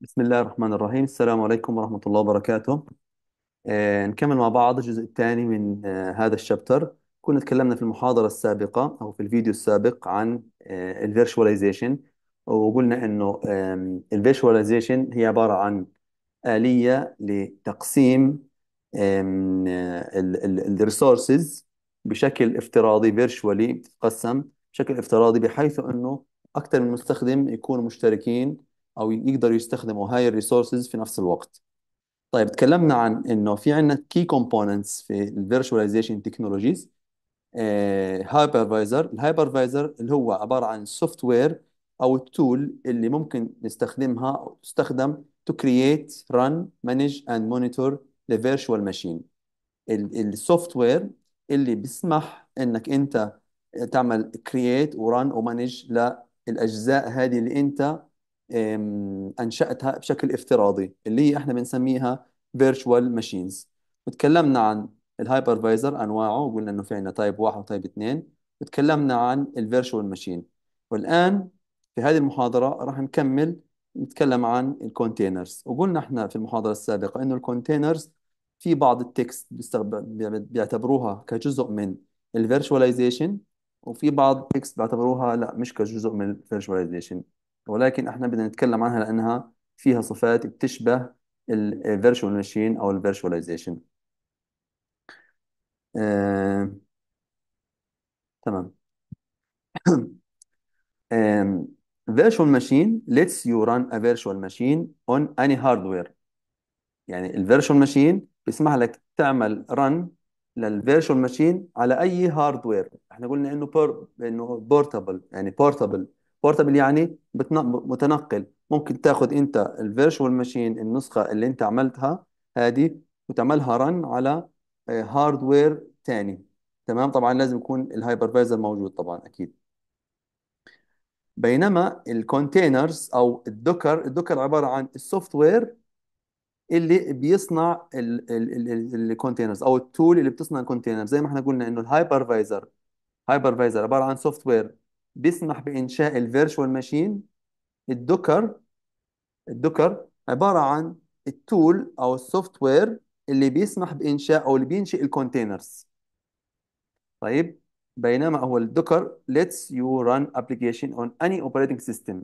بسم الله الرحمن الرحيم السلام عليكم ورحمة الله وبركاته آه، نكمل مع بعض الجزء الثاني من آه، هذا الشابتر كنا تكلمنا في المحاضرة السابقة أو في الفيديو السابق عن آه، الفيرشواليزيشن وقلنا أنه الفيرشواليزيشن هي عبارة عن آلية لتقسيم آه، الريسورسز بشكل افتراضي فيرشوالي بتتقسم بشكل افتراضي بحيث أنه أكثر من مستخدم يكونوا مشتركين او يقدروا يستخدموا هاي الريسورسز في نفس الوقت طيب تكلمنا عن انه في عندنا كي كومبوننتس في الفيرتشواليزيشن تكنولوجيز هايبرفايزر الهايبرفايزر اللي هو عباره عن سوفت وير او التول اللي ممكن نستخدمها او تستخدم to create run manage اند مونيتور ذا virtual ماشين السوفت وير اللي بيسمح انك انت تعمل create وران ومانج للاجزاء هذه اللي انت انشاتها بشكل افتراضي اللي هي احنا بنسميها فيرتشوال ماشينز وتكلمنا عن الهايبرفايزر انواعه وقلنا انه في عندنا تايب واحد وتايب اثنين وتكلمنا عن الفيرتشوال ماشين والان في هذه المحاضره راح نكمل نتكلم عن الكونتينرز وقلنا احنا في المحاضره السابقه انه الكونتينرز في بعض التكست بيعتبروها كجزء من الفيرتشواليزيشن وفي بعض التكست بيعتبروها لا مش كجزء من الفيرتشواليزيشن ولكن احنا بدنا نتكلم عنها لانها فيها صفات بتشبه الـ virtual machine او الـ آه، تمام um, virtual machine lets you run a virtual machine on any hardware يعني virtual machine بيسمح لك تعمل run virtual machine على اي هاردوير احنا قلنا انه بور انه بورتابل يعني بورتابل بورتابل يعني متنقل ممكن تاخذ انت الفيرشوال ماشين النسخه اللي انت عملتها هذه وتعملها رن على هاردوير آه، ثاني تمام طبعا لازم يكون الهايبرفايزر موجود طبعا اكيد بينما الكونتينرز او الدوكر الدوكر عباره عن السوفت وير اللي بيصنع الكونتينرز او التول اللي بتصنع الكونتينر زي ما احنا قلنا انه الهايبرفايزر هايبرفايزر عباره عن سوفت وير بيسمح بإنشاء الفيرشوال ماشين الدوكر الدوكر عبارة عن التول أو السوفت وير اللي بيسمح بإنشاء أو اللي بينشئ الكونتينرز طيب بينما هو الدوكر lets you run application on any operating system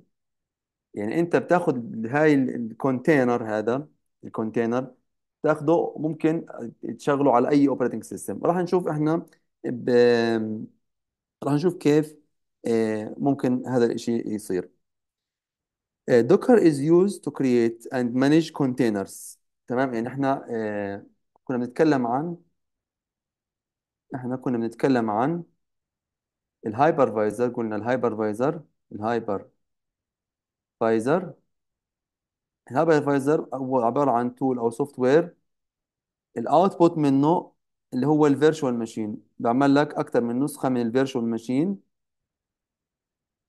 يعني أنت بتاخد هاي الكونتينر هذا الكونتينر تاخده ممكن تشغله على أي operating system راح نشوف إحنا ب... راح نشوف كيف آه، ممكن هذا الشيء يصير دوكر آه، is used to create and manage containers تمام يعني احنا آه، كنا بنتكلم عن احنا كنا بنتكلم عن الهايبرفايزر قلنا الهايبرفايزر الهايبر فايزر الهايبرفايزر هو عبارة عن تول أو سوفت وير الأوتبوت منه اللي هو الفيرشوال ماشين بعمل لك اكثر من نسخة من الفيرشوال ماشين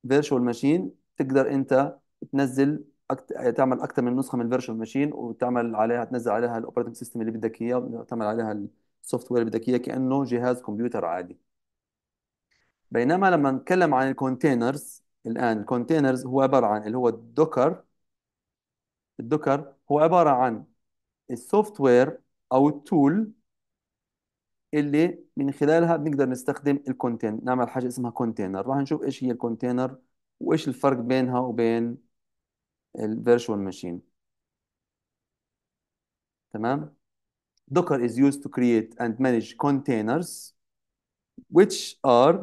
فيرتشوال ماشين تقدر انت تنزل أكت... تعمل اكثر من نسخه من فيرتشوال ماشين وتعمل عليها تنزل عليها الاوبريتنج سيستم اللي بدك اياه وتعمل عليها السوفت وير اللي بدك اياه كانه جهاز كمبيوتر عادي بينما لما نتكلم عن الكونتينرز الان الكونتينرز هو عباره عن اللي هو الدوكر الدوكر هو عباره عن السوفت وير او التول اللي من خلالها بنقدر نستخدم الكونتينر نعمل حاجه اسمها كونتينر راح نشوف ايش هي الكونتينر وايش الفرق بينها وبين الفيرتشوال ماشين تمام Docker is used to create and manage containers which are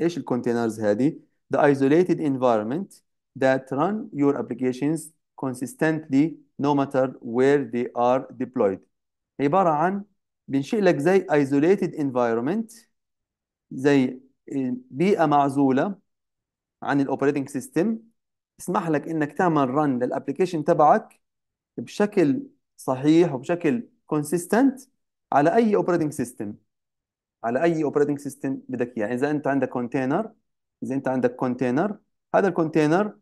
ايش الكونتينرز هذه the isolated environment that run your applications consistently no matter where they are deployed عبارة عن بينشئ لك زي isolated environment زي آه، بيئه معزوله عن الاوبريتنج سيستم تسمح لك انك تعمل رن للابلكيشن تبعك بشكل صحيح وبشكل كونسيستنت على اي اوبريتنج سيستم على اي اوبريتنج سيستم بدك اياه يعني اذا انت عندك كونتينر اذا انت عندك كونتينر هذا الكونتينر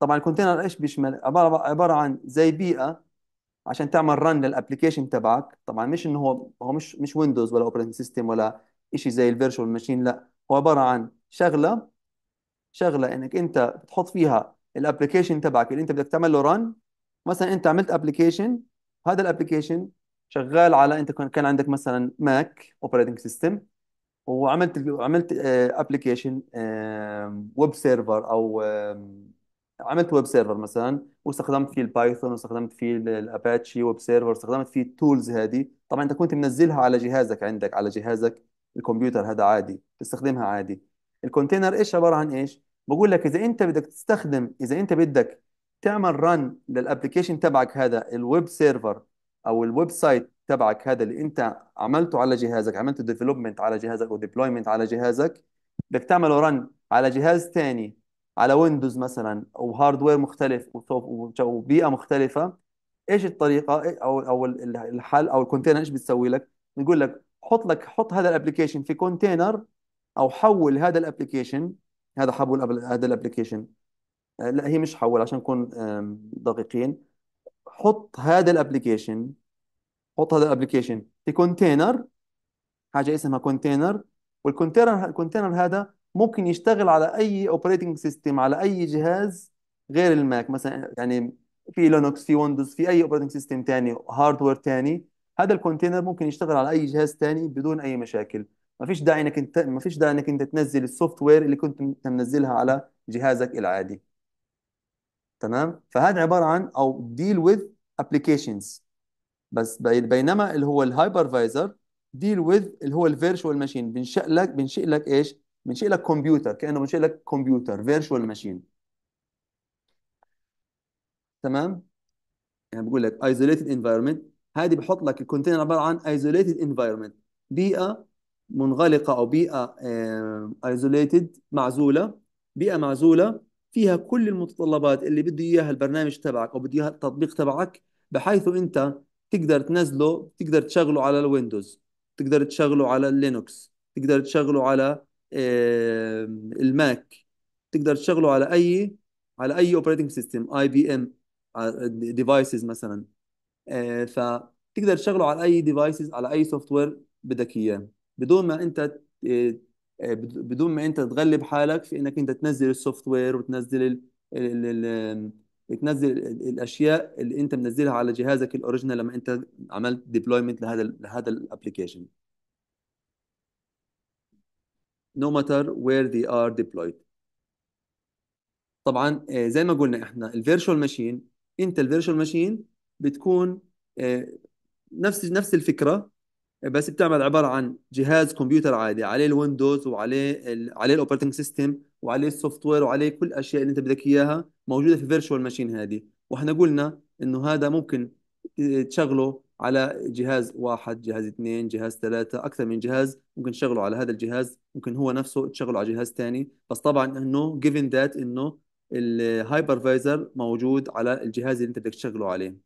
طبعا الكونتينر ايش بيشمل عباره عباره عن زي بيئه عشان تعمل رن للابلكيشن تبعك طبعا مش انه هو هو مش مش ويندوز ولا اوبريتنج سيستم ولا شيء زي الفيرتشوال ماشين لا هو عباره عن شغله شغله انك انت بتحط فيها الابلكيشن تبعك اللي انت بدك تعمل له رن مثلا انت عملت ابلكيشن هذا الابلكيشن شغال على انت كان عندك مثلا ماك اوبريتنج سيستم وعملت عملت ابلكيشن ويب سيرفر او عملت ويب سيرفر مثلا واستخدمت فيه البايثون واستخدمت فيه الاباتشي ويب سيرفر واستخدمت فيه التولز هذه طبعا انت كنت منزلها على جهازك عندك على جهازك الكمبيوتر هذا عادي تستخدمها عادي الكونتينر ايش عباره عن ايش بقول لك اذا انت بدك تستخدم اذا انت بدك تعمل ران للابلكيشن تبعك هذا الويب سيرفر او الويب سايت تبعك هذا اللي انت عملته على جهازك عملته ديفلوبمنت على جهازك او ديبلويمنت على جهازك بدك تعمله رن على جهاز ثاني على ويندوز مثلا او هاردوير مختلف وبيئه مختلفه ايش الطريقه إيه، او او الحل او الكونتينر ايش بتسوي لك؟ يقول لك حط لك حط هذا الابلكيشن في كونتينر او حول هذا الابلكيشن هذا حول هذا الابلكيشن آه، لا هي مش حول عشان نكون دقيقين حط هذا الابلكيشن حط هذا الابلكيشن في كونتينر حاجه اسمها كونتينر والكونتينر الكونتينر هذا ممكن يشتغل على اي اوبريتنج سيستم على اي جهاز غير الماك مثلا يعني في لينوكس في ويندوز في اي اوبريتنج سيستم ثاني هاردوير ثاني هذا الكونتينر ممكن يشتغل على اي جهاز ثاني بدون اي مشاكل ما فيش داعي انك انت ما فيش داعي انك انت تنزل السوفت وير اللي كنت منزلها على جهازك العادي تمام فهذا عباره عن او ديل وذ ابلكيشنز بس بينما اللي هو الهايبرفايزر ديل وذ اللي هو الفيرشوال ماشين بنشئ لك بنشئ لك ايش بنشئ لك كمبيوتر كانه بنشئ لك كمبيوتر فيرتشوال ماشين تمام يعني بقول لك ايزوليتد انفايرمنت هذه بحط لك الكونتينر عباره عن ايزوليتد انفايرمنت بيئه منغلقه او بيئه ايزوليتد معزوله بيئه معزوله فيها كل المتطلبات اللي بده اياها البرنامج تبعك او بده اياها التطبيق تبعك بحيث انت تقدر تنزله تقدر تشغله على الويندوز تقدر تشغله على اللينوكس تقدر تشغله على الماك تقدر تشغله على اي على اي اوبريتنج سيستم اي بي ام ديفايسز مثلا آه، فتقدر تشغله على اي ديفايسز على اي سوفت وير بدك اياه بدون ما انت آه، آه، بدون ما انت تغلب حالك في انك انت تنزل السوفت وير وتنزل الـ الـ الـ تنزل الاشياء اللي انت منزلها على جهازك الاوريجينال لما انت عملت ديبلويمنت لهذا لهذا الابلكيشن no matter where they are deployed طبعا آه، زي ما قلنا احنا الفيرشوال ماشين انت الفيرشوال ماشين بتكون آه، نفس نفس الفكره بس بتعمل عباره عن جهاز كمبيوتر عادي عليه الويندوز وعليه عليه الاوبريتنج سيستم وعليه السوفت وير وعليه كل الاشياء اللي انت بدك اياها موجوده في الفيرشوال ماشين هذه واحنا قلنا انه هذا ممكن آه، تشغله على جهاز واحد جهاز اثنين جهاز ثلاثة أكثر من جهاز ممكن تشغله على هذا الجهاز ممكن هو نفسه تشغله على جهاز ثاني بس طبعا إنه given that إنه الهايبرفايزر موجود على الجهاز اللي أنت بدك تشغله عليه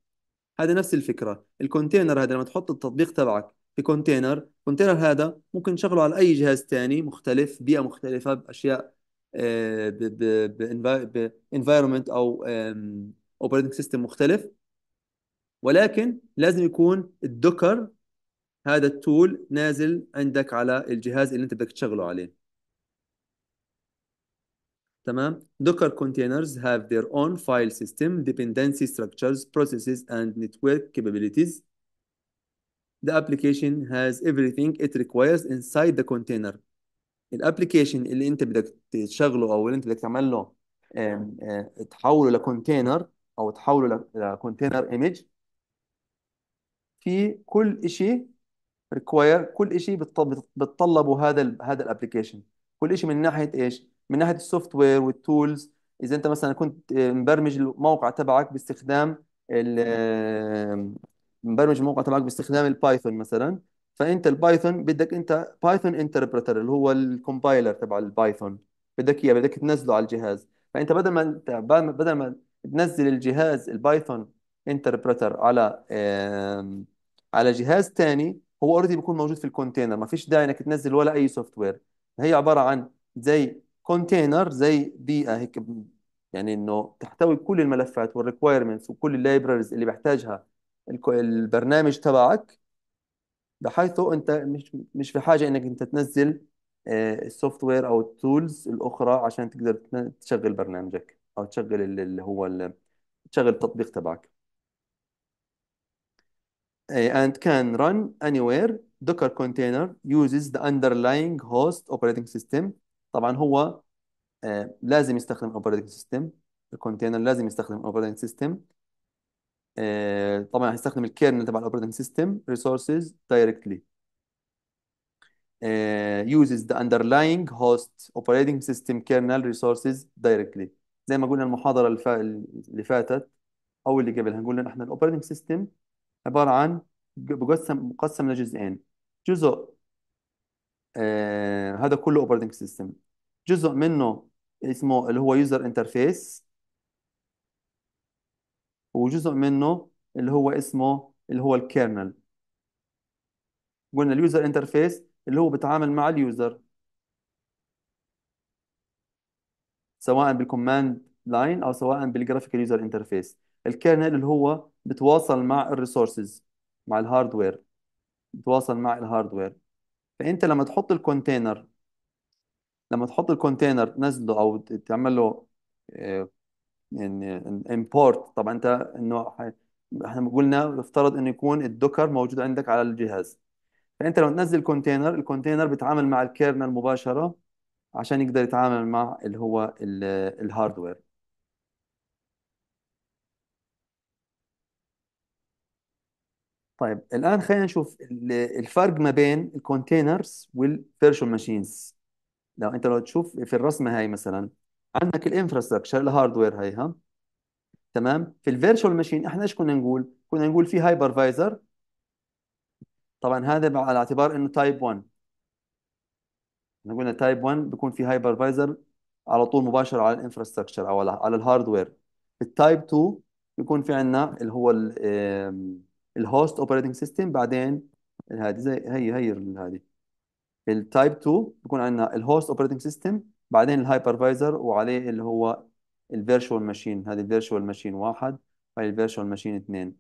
هذا نفس الفكرة الكونتينر هذا لما تحط التطبيق تبعك في كونتينر الكونتينر هذا ممكن تشغله على أي جهاز ثاني مختلف بيئة مختلفة بأشياء آه، بانفايرمنت او اوبريتنج سيستم مختلف ولكن لازم يكون الدوكر هذا التول نازل عندك على الجهاز اللي انت بدك تشغله عليه تمام دوكر containers have their own file system dependency structures processes and network capabilities the application has everything it requires inside the container application اللي انت بدك تشغله او اللي انت بدك تعمل له تحوله لكونتينر او تحوله لكونتينر ايمج في كل شيء ريكواير كل شيء بتطلبه هذا الـ هذا الابلكيشن كل شيء من ناحيه ايش من ناحيه السوفت وير والتولز اذا انت مثلا كنت آه، مبرمج الموقع تبعك باستخدام ال آه، مبرمج الموقع تبعك باستخدام البايثون مثلا فانت البايثون بدك انت بايثون انتربرتر اللي هو الكومبايلر تبع البايثون بدك اياه بدك تنزله على الجهاز فانت بدل ما انت بدل ما تنزل الجهاز البايثون انتربرتر على على جهاز ثاني هو اوريدي بيكون موجود في الكونتينر ما فيش داعي انك تنزل ولا اي سوفت وير هي عباره عن زي كونتينر زي بيئه هيك يعني انه تحتوي كل الملفات والريكوايرمنتس وكل اللايبرز اللي بيحتاجها البرنامج تبعك بحيث انت مش مش في حاجه انك انت تنزل آه، السوفت وير او التولز الاخرى عشان تقدر تشغل برنامجك او تشغل اللي هو تشغل التطبيق تبعك and can run anywhere docker container uses the underlying host operating system طبعا هو لازم يستخدم operating system الكونتينر لازم يستخدم operating system طبعا هيستخدم الكيرنل تبع operating system resources directly uses the underlying host operating system kernel resources directly زي ما قلنا المحاضرة اللي فاتت أو اللي قبلها قلنا إحنا الأوبريتنج سيستم عبارة عن بقسم مقسم لجزئين جزء آه هذا كله اوبريتنج سيستم جزء منه اسمه اللي هو يوزر انترفيس وجزء منه اللي هو اسمه اللي هو الكيرنل قلنا اليوزر انترفيس اللي هو بتعامل مع اليوزر سواء بالكوماند لاين او سواء بالجرافيك يوزر انترفيس الكيرنل اللي هو بتواصل مع الريسورسز مع الهاردوير بتواصل مع الهاردوير فانت لما تحط الكونتينر لما تحط الكونتينر تنزله او تعمل له آه، يعني امبورت طبعا انت انه احنا قلنا يفترض انه يكون الدوكر موجود عندك على الجهاز فانت لما تنزل الكونتينر الكونتينر بيتعامل مع الكيرنل مباشره عشان يقدر يتعامل مع اللي هو الهاردوير طيب الآن خلينا نشوف الفرق ما بين الكونتينرز والفيرشوال ماشينز لو أنت لو تشوف في الرسمة هاي مثلا عندك الانفراستراكشر الهاردوير ها تمام في الفيرشوال ماشين احنا ايش كنا نقول كنا نقول في هايبرفايزر طبعا هذا على اعتبار انه تايب 1 احنا قلنا تايب 1 بيكون في هايبرفايزر على طول مباشر على الانفراستراكشر او على, على الهاردوير التايب 2 بيكون في عندنا اللي هو الـ الهوست اوبريتنج سيستم بعدين هذه زي هي هي هذه التايب 2 بيكون عندنا الهوست اوبريتنج سيستم بعدين الهايبرفايزر وعليه اللي هو الفيرشوال ماشين هذه الفيرشوال ماشين واحد هاي الفيرشوال ماشين اثنين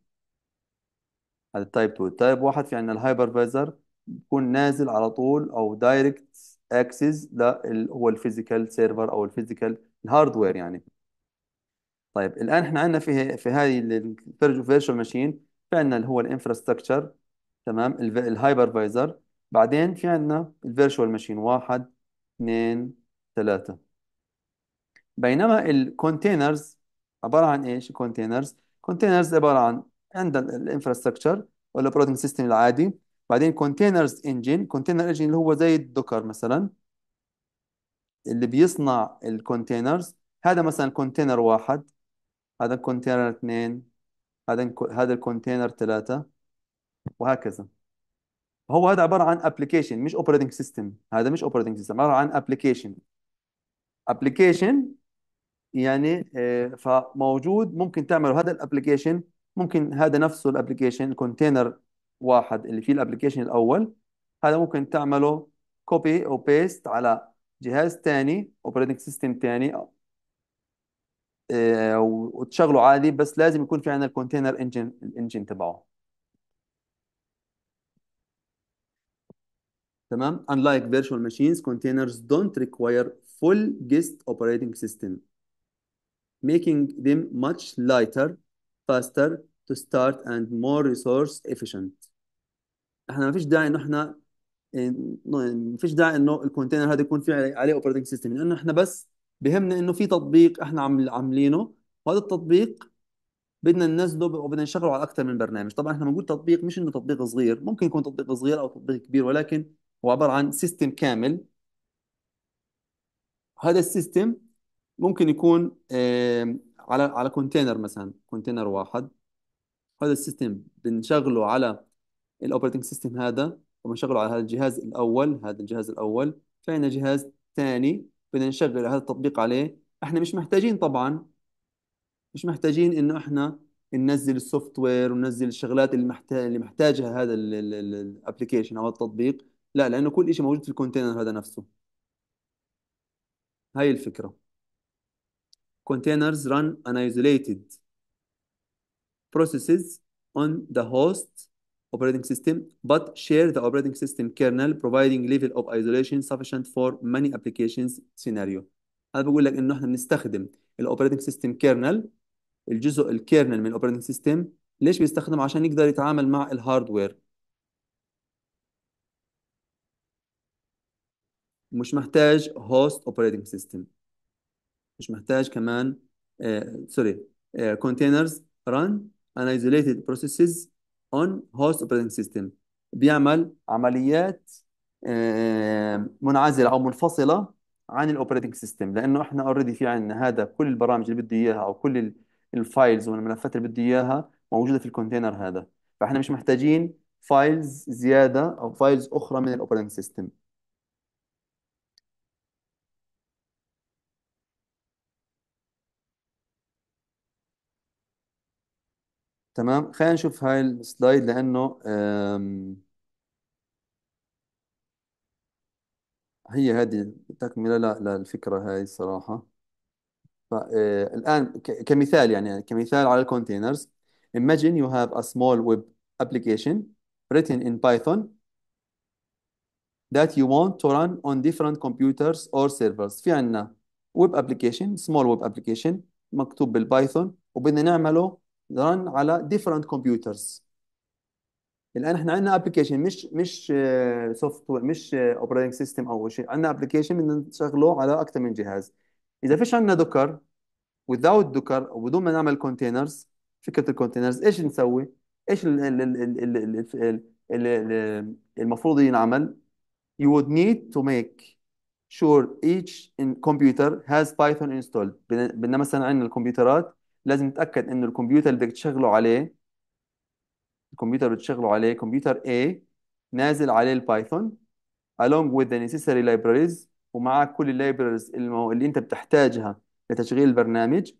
هذا التايب 2 التايب واحد في عندنا الهايبرفايزر بيكون نازل على طول او دايركت اكسس ل هو الفيزيكال سيرفر او الفيزيكال الهاردوير يعني طيب الان احنا عندنا في في هذه الفيرشوال ماشين في عندنا اللي هو الانفراستراكشر تمام الهايبرفايزر بعدين في عندنا الفيرشوال ماشين واحد اثنين ثلاثة بينما الكونتينرز عبارة عن ايش الكونتينرز كونتينرز عبارة عن عندنا الانفراستراكشر والاوبريتنج سيستم العادي بعدين كونتينرز انجن كونتينر انجن اللي هو زي الدوكر مثلا اللي بيصنع الكونتينرز هذا مثلا كونتينر واحد هذا كونتينر اثنين هذا هذا الكونتينر ثلاثة وهكذا هو هذا عبارة عن ابلكيشن مش اوبريتنج سيستم هذا مش اوبريتنج سيستم عبارة عن ابلكيشن ابلكيشن يعني آه، فموجود ممكن تعمله هذا الابلكيشن ممكن هذا نفسه الابلكيشن كونتينر واحد اللي فيه الابلكيشن الاول هذا ممكن تعمله كوبي او بيست على جهاز ثاني اوبريتنج سيستم ثاني آه، وتشغله عادي بس لازم يكون في عندنا الكونتينر انجن الانجن تبعه تمام unlike virtual machines containers don't require full guest operating system making them much lighter faster to start and more resource efficient احنا ما فيش داعي انه احنا ما فيش داعي انه الكونتينر هذا يكون فيه عليه اوبريتنج سيستم لانه احنا بس بهمنا انه في تطبيق احنا عم عاملينه وهذا التطبيق بدنا ننزله وبدنا نشغله على اكثر من برنامج طبعا احنا بنقول تطبيق مش انه تطبيق صغير ممكن يكون تطبيق صغير او تطبيق كبير ولكن هو عباره عن سيستم كامل هذا السيستم ممكن يكون على على كونتينر مثلا كونتينر واحد هذا السيستم بنشغله على الاوبريتنج سيستم هذا وبنشغله على هذا الجهاز الاول هذا الجهاز الاول عندنا جهاز ثاني بدنا نشغل هذا التطبيق عليه احنا مش محتاجين طبعا مش محتاجين انه احنا ننزل السوفت وير وننزل الشغلات اللي محتاج اللي محتاجها هذا الابلكيشن او التطبيق لا لانه كل شيء موجود في الكونتينر هذا نفسه هاي الفكره containers run isolated processes on the host operating system but share the operating system kernel providing level of isolation sufficient for many applications scenario هذا بقول لك انه احنا بنستخدم الاوبريتنج سيستم كيرنل الجزء الكيرنل من الاوبريتنج سيستم ليش بيستخدم عشان يقدر يتعامل مع الهاردوير مش محتاج هوست اوبريتنج سيستم مش محتاج كمان سوري كونتينرز ران ان isolated processes اون هوست اوبريتنج سيستم بيعمل عمليات آه، منعزله او منفصله عن الاوبريتنج سيستم لانه احنا اوريدي في عندنا هذا كل البرامج اللي بده اياها او كل الفايلز والملفات اللي بده اياها موجوده في الكونتينر هذا فاحنا مش محتاجين فايلز زياده او فايلز اخرى من الاوبريتنج سيستم تمام خلينا نشوف هاي السلايد لانه هي هذه تكمله للفكره هاي الصراحه فالآن كمثال يعني كمثال على الكونتينرز imagine you have a small web application written in Python that you want to run on different computers or servers في عندنا web application small web application مكتوب بالبايثون وبدنا نعمله ران على different computers الان احنا عندنا ابلكيشن مش مش سوفت وير مش اوبريتنج سيستم او شيء عندنا ابلكيشن بدنا نشغله على اكثر من جهاز اذا فيش عندنا دوكر without دوكر وبدون ما نعمل كونتينرز فكره الكونتينرز ايش نسوي؟ ايش المفروض ينعمل؟ You would need to make sure each computer has Python installed بدنا مثلا عندنا الكمبيوترات لازم تتاكد انه الكمبيوتر اللي بدك تشغله عليه الكمبيوتر اللي بتشغله عليه كمبيوتر A نازل عليه البايثون along with the necessary libraries ومعك كل اللايبرز اللي, اللي انت بتحتاجها لتشغيل البرنامج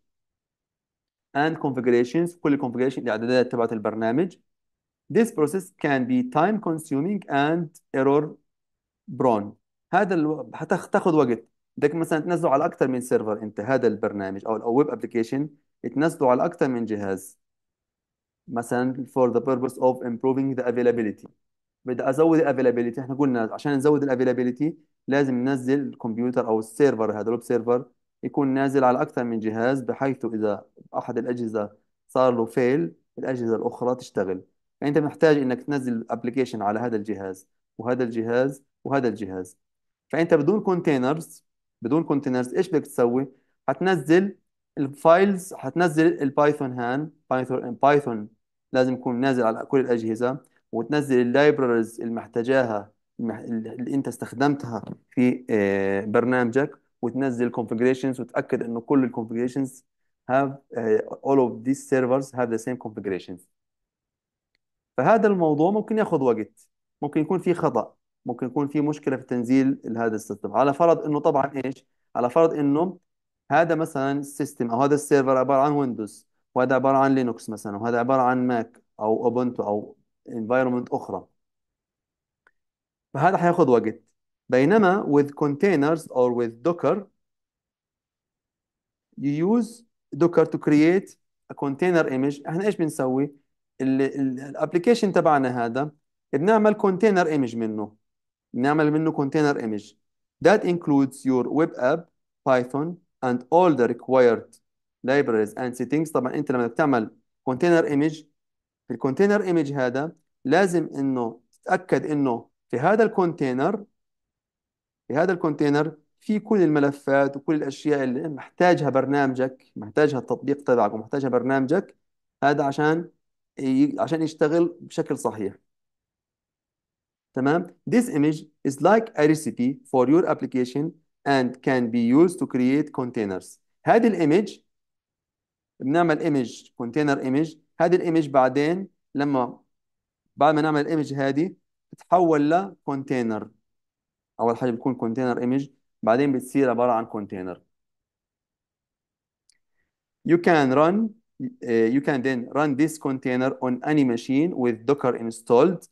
and configurations كل الكونفجريشن الاعدادات تبعت البرنامج this process can be time consuming and error prone هذا حتاخذ وقت بدك مثلا تنزله على اكثر من سيرفر انت هذا البرنامج او او ويب ابلكيشن يتنزلوا على اكتر من جهاز مثلا for the purpose of improving the availability بدي ازود الافيلابيليتي احنا قلنا عشان نزود الافيلابيليتي لازم ننزل الكمبيوتر او السيرفر هذا الويب سيرفر يكون نازل على اكثر من جهاز بحيث اذا احد الاجهزه صار له فيل الاجهزه الاخرى تشتغل فانت محتاج انك تنزل ابلكيشن على هذا الجهاز وهذا الجهاز وهذا الجهاز فانت بدون كونتينرز بدون كونتينرز ايش بدك تسوي؟ حتنزل الفايلز هتنزل البايثون هان بايثون بايثون لازم يكون نازل على كل الأجهزة وتنزل اللايبرز اللي محتاجاها اللي انت استخدمتها في آه، برنامجك وتنزل الكونفجريشنز وتأكد انه كل الكونفجريشنز هاف have اوف آه، all of these servers have the same configurations فهذا الموضوع ممكن ياخذ وقت ممكن يكون في خطأ ممكن يكون في مشكلة في تنزيل هذا السيستم على فرض انه طبعا ايش على فرض انه هذا مثلا السيستم او هذا السيرفر عباره عن ويندوز وهذا عباره عن لينوكس مثلا وهذا عباره عن ماك او اوبنتو او انفايرمنت اخرى فهذا حياخذ وقت بينما with containers or with docker you use docker to create a container image احنا ايش بنسوي الابلكيشن تبعنا هذا بنعمل container image منه بنعمل منه container image that includes your web app python and all the required libraries and settings طبعا انت لما بتعمل container image في الكونتينر ايمج هذا لازم انه تتاكد انه في هذا الكونتينر في هذا الكونتينر في كل الملفات وكل الاشياء اللي محتاجها برنامجك محتاجها التطبيق تبعك ومحتاجها برنامجك هذا عشان عشان يشتغل بشكل صحيح تمام this image is like a recipe for your application and can be used to create containers هذه الايمج بنعمل ايمج كونتينر ايمج هذه الايمج بعدين لما بعد ما نعمل الايمج هذه بتتحول لكونتينر اول حاجه بتكون كونتينر ايمج بعدين بتصير عباره عن كونتينر you can run آه، you can then run this container on any machine with docker installed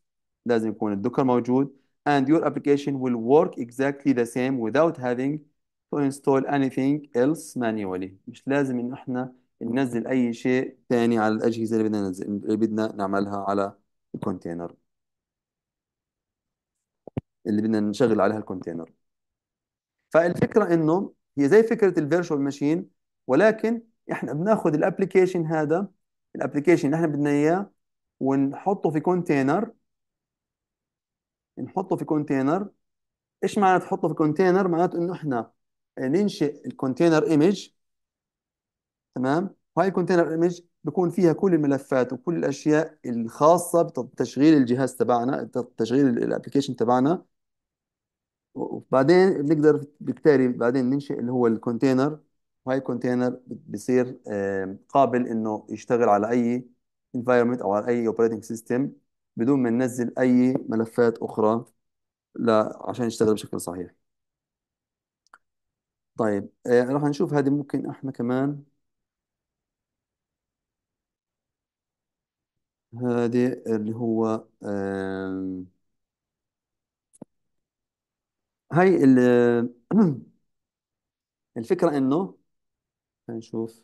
لازم يكون الدوكر موجود and your application will work exactly the same without having to install anything else manually مش لازم ان احنا ننزل اي شيء ثاني على الاجهزه اللي بدنا ننزل اللي بدنا نعملها على الكونتينر اللي بدنا نشغل عليها الكونتينر فالفكره انه هي زي فكره الفيرشوال ماشين ولكن احنا بناخذ الابلكيشن هذا الابلكيشن اللي احنا بدنا اياه ونحطه في كونتينر نحطه في كونتينر ايش معنى تحطه في كونتينر معناته انه احنا ننشئ الكونتينر ايمج تمام هاي الكونتينر ايمج بكون فيها كل الملفات وكل الاشياء الخاصه بتشغيل الجهاز تبعنا تشغيل الابلكيشن تبعنا وبعدين بنقدر بالتالي بعدين ننشئ اللي هو الكونتينر وهي الكونتينر بصير قابل انه يشتغل على اي environment او على اي operating system بدون ما ننزل أي ملفات أخرى لا عشان يشتغل بشكل صحيح طيب آه راح نشوف هذه ممكن احنا كمان هذه اللي هو آه هاي الفكرة انه نشوف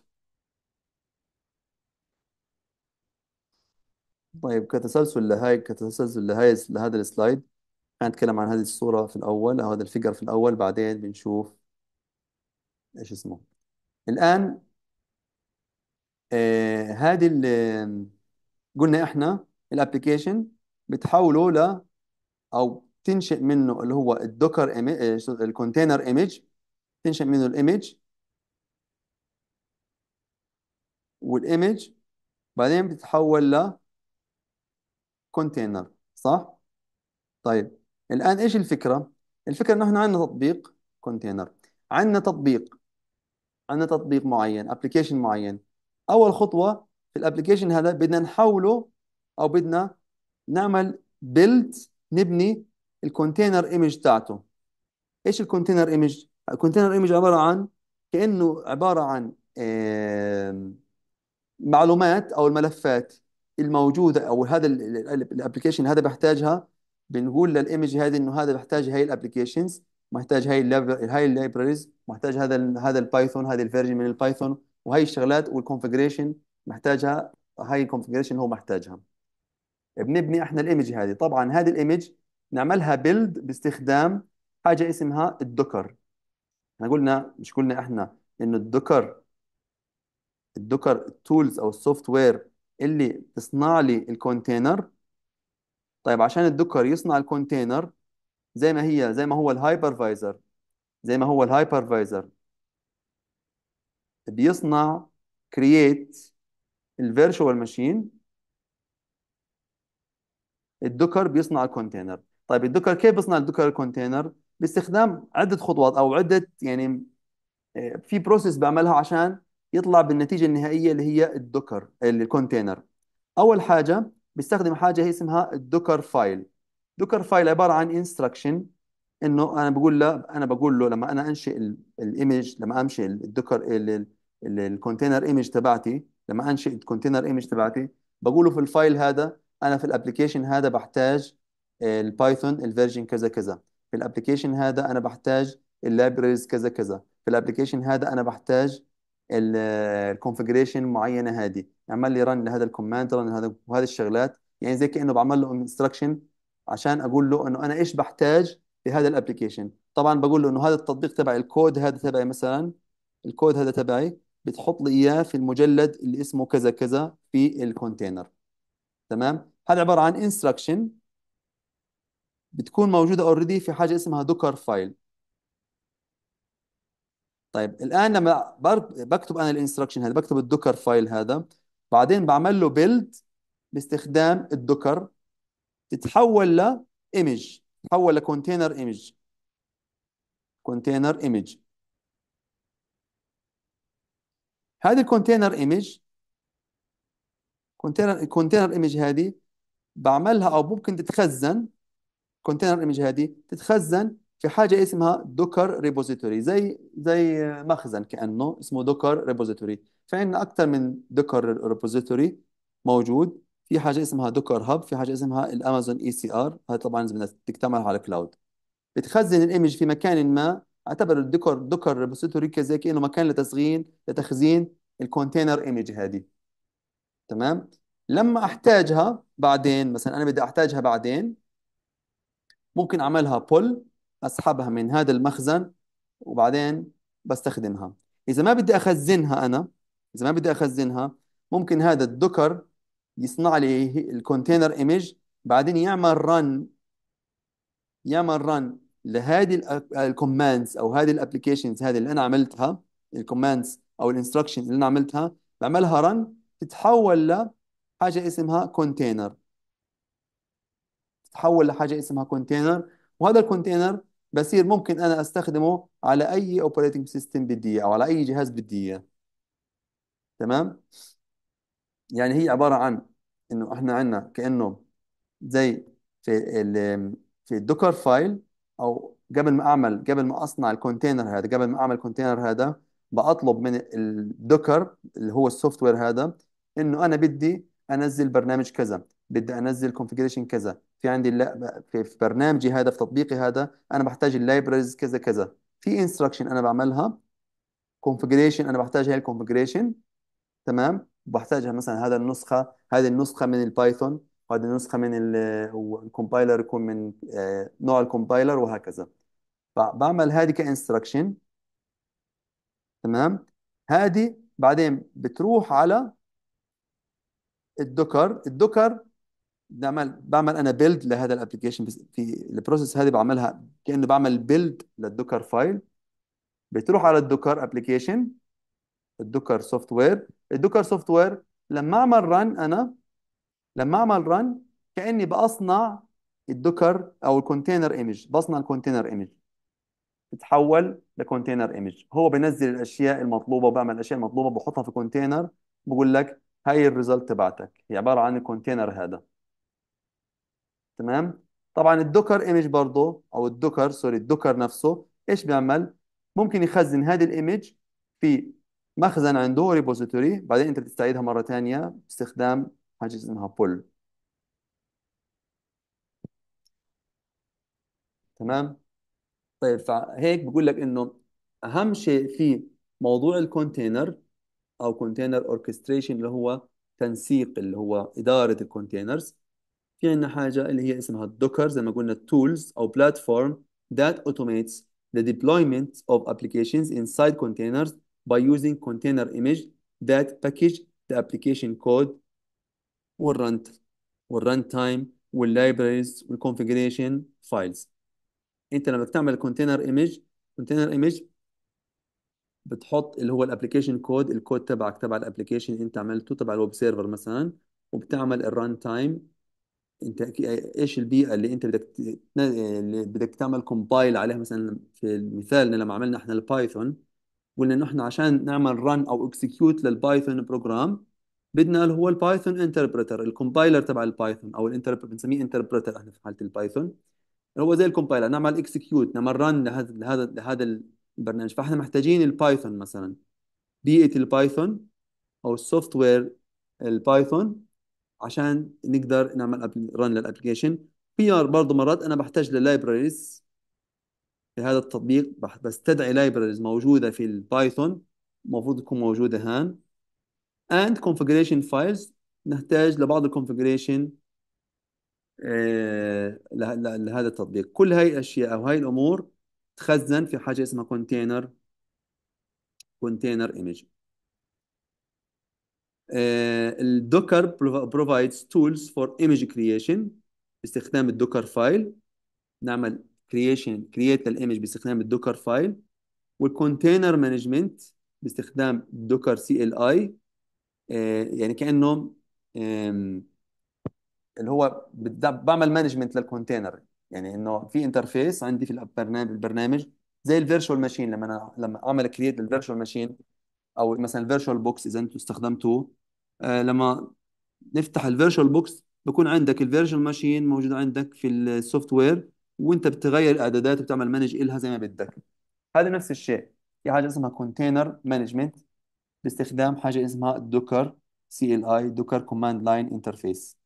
طيب كتسلسل لهاي كتسلسل لهاي لهذا السلايد هنتكلم عن هذه الصورة في الأول أو هذا الفيجر في الأول بعدين بنشوف إيش اسمه الآن آه هذه قلنا إحنا الابلكيشن بتحوله ل أو تنشئ منه اللي هو الدوكر آه، الكونتينر ايمج تنشئ منه الايمج والايمج بعدين بتتحول ل كونتينر صح؟ طيب الآن إيش الفكرة؟ الفكرة إنه إحنا عندنا تطبيق كونتينر عندنا تطبيق عندنا تطبيق معين ابلكيشن معين أول خطوة في الابلكيشن هذا بدنا نحوله أو بدنا نعمل بيلد نبني الكونتينر ايمج تاعته ايش الكونتينر ايمج الكونتينر ايمج عباره عن كانه عباره عن معلومات او الملفات الموجوده او هذا الابلكيشن هذا بحتاجها بنقول للايمج هذه انه هذا بحتاج هاي الابلكيشنز محتاج هاي هاي اللايبرز محتاج هذا هذا البايثون هذه الفيرجن من البايثون وهي الشغلات والكونفجريشن محتاجها هاي الكونفجريشن هو محتاجها بنبني احنا الايمج هذه طبعا هذه الايمج نعملها بيلد باستخدام حاجه اسمها الدوكر احنا قلنا مش قلنا احنا انه الدوكر الدوكر تولز او السوفت وير اللي تصنع لي الكونتينر طيب عشان الدوكر يصنع الكونتينر زي ما هي زي ما هو الهايبرفايزر زي ما هو الهايبرفايزر بيصنع كرييت الفيرشوال ماشين الدوكر بيصنع الكونتينر طيب الدوكر كيف بيصنع الدوكر الكونتينر باستخدام عده خطوات او عده يعني آه، في بروسيس بعملها عشان يطلع بالنتيجه النهائيه اللي هي الدوكر الكونتينر اول حاجه بيستخدم حاجه هي اسمها الدوكر فايل دوكر فايل عباره عن انستراكشن انه انا بقول له انا بقول له لما انا انشئ الايمج لما امشي الدوكر الكونتينر ايمج تبعتي لما انشئ الكونتينر ايمج تبعتي بقول له في الفايل هذا انا في الابلكيشن هذا بحتاج البايثون الفيرجن كذا كذا في الابلكيشن هذا انا بحتاج اللايبريز كذا كذا في الابلكيشن هذا انا بحتاج الكونفجريشن معينه هذه اعمل لي رن لهذا الكوماند رن لهذا وهذه الشغلات يعني زي كانه بعمل له انستراكشن عشان اقول له انه انا ايش بحتاج لهذا الابلكيشن طبعا بقول له انه هذا التطبيق تبعي الكود هذا تبعي مثلا الكود هذا تبعي بتحط لي اياه في المجلد اللي اسمه كذا كذا في الكونتينر تمام هذا عباره عن انستراكشن بتكون موجوده اوريدي في حاجه اسمها دوكر فايل طيب الان لما بكتب انا الانستركشن هذا بكتب الدوكر فايل هذا بعدين بعمل له بيلد باستخدام الدوكر تتحول ل ايمج تتحول لكونتينر ايمج كونتينر ايمج هذه الكونتينر ايمج كونتينر كونتينر ايمج هذه بعملها او ممكن تتخزن كونتينر ايمج هذه تتخزن في حاجه اسمها دوكر ريبوزيتوري زي زي مخزن كانه اسمه دوكر ريبوزيتوري فعندنا اكثر من دوكر ريبوزيتوري موجود في حاجه اسمها دوكر هاب في حاجه اسمها الامازون اي سي ار هذا طبعا اذا تكتمل على كلاود بتخزن الايمج في مكان ما اعتبر الدوكر دوكر ريبوزيتوري كزي كانه مكان لتسخين لتخزين الكونتينر ايمج هذه تمام لما احتاجها بعدين مثلا انا بدي احتاجها بعدين ممكن اعملها بول اسحبها من هذا المخزن وبعدين بستخدمها اذا ما بدي اخزنها انا اذا ما بدي اخزنها ممكن هذا الدوكر يصنع لي الكونتينر ايمج بعدين يعمل رن يعمل رن لهذه الكوماندز او هذه الابلكيشنز هذه اللي انا عملتها الكوماندز او الانستركشن اللي انا عملتها بعملها رن تتحول لحاجه اسمها كونتينر تتحول لحاجه اسمها كونتينر وهذا الكونتينر بصير ممكن انا استخدمه على اي اوبريتنج سيستم بدي اياه او على اي جهاز بدي اياه تمام يعني هي عباره عن انه احنا عندنا كانه زي في ال في الدوكر فايل او قبل ما اعمل قبل ما اصنع الكونتينر هذا قبل ما اعمل الكونتينر هذا بطلب من الدوكر اللي هو السوفت وير هذا انه انا بدي انزل برنامج كذا بدي انزل كونفجريشن كذا في عندي في برنامجي هذا في تطبيقي هذا انا بحتاج اللايبرز كذا كذا في انستراكشن انا بعملها كونفجريشن انا بحتاج هاي الكونفجريشن تمام بحتاجها مثلا هذا النسخه هذه النسخه من البايثون وهذه النسخه من الكومبايلر يكون من آه، نوع الكومبايلر وهكذا بعمل هذه كانستراكشن تمام هذه بعدين بتروح على الدوكر الدوكر بعمل بعمل انا بيلد لهذا الابلكيشن في البروسيس هذه بعملها كانه بعمل بيلد للدوكر فايل بتروح على الدوكر ابلكيشن الدوكر سوفت وير الدوكر سوفت وير لما اعمل رن انا لما اعمل رن كاني بصنع الدوكر او الكونتينر ايمج بصنع الكونتينر ايمج بتحول لكونتينر ايمج هو بنزل الاشياء المطلوبه وبعمل الاشياء المطلوبه بحطها في كونتينر بقول لك هاي الريزلت تبعتك هي عباره عن الكونتينر هذا تمام طبعا الدوكر ايمج برضه او الدوكر سوري الدوكر نفسه ايش بيعمل ممكن يخزن هذه الايمج في مخزن عنده ريبوزيتوري بعدين انت بتستعيدها مره ثانيه باستخدام حاجه اسمها بول تمام طيب فهيك بقول لك انه اهم شيء في موضوع الكونتينر او كونتينر اوركستريشن اللي هو تنسيق اللي هو اداره الكونتينرز في عندنا حاجة اللي هي اسمها الدوكر زي ما قلنا tools أو platform that automates the deployment of applications inside containers by using container image that package the application code والرنت والرنتايم واللايبرز والconfiguration files انت لما بتعمل كونتينر ايمج كونتينر ايمج بتحط اللي هو الابلكيشن كود الكود تبعك تبع الابلكيشن انت عملته تبع الويب سيرفر مثلا وبتعمل الران تايم انت ايش البيئه اللي انت بدك اللي بدك تعمل كومبايل عليها مثلا في المثال لما عملنا احنا البايثون قلنا انه احنا عشان نعمل رن او اكسكيوت للبايثون بروجرام بدنا اللي هو البايثون انتربريتر الكومبايلر تبع البايثون او الانتربريتر بنسميه انتربريتر احنا في حاله البايثون اللي هو زي الكومبايلر نعمل اكسكيوت نعمل رن لهذا لهذا لهذا البرنامج فاحنا محتاجين البايثون مثلا بيئه البايثون او السوفت وير البايثون عشان نقدر نعمل رن للابلكيشن بي ار برضه مرات انا بحتاج للايبراريز في هذا التطبيق بستدعي لايبراريز موجوده في البايثون المفروض تكون موجوده هان اند configuration files نحتاج لبعض الكونفجريشن آه، لهذا التطبيق كل هاي الاشياء او هاي الامور تخزن في حاجه اسمها كونتينر كونتينر ايمج آه، الدوكر provides tools for image creation باستخدام الدوكر فايل نعمل creation create الايمج باستخدام الدوكر فايل والكونتينر مانجمنت باستخدام دوكر سي ال اي يعني كانه اللي هو بعمل مانجمنت للكونتينر يعني انه في انترفيس عندي في البرنامج زي الفيرشوال ماشين لما انا لما اعمل كرييت للفيرشوال ماشين او مثلا الفيرشوال بوكس اذا انتم استخدمتوه آه لما نفتح الفيرشوال بوكس بكون عندك الفيرشوال ماشين موجود عندك في السوفت وير وانت بتغير الاعدادات وبتعمل مانج الها زي ما بدك هذا نفس الشيء في حاجه اسمها كونتينر مانجمنت باستخدام حاجه اسمها دوكر سي ال اي دوكر كوماند لاين انترفيس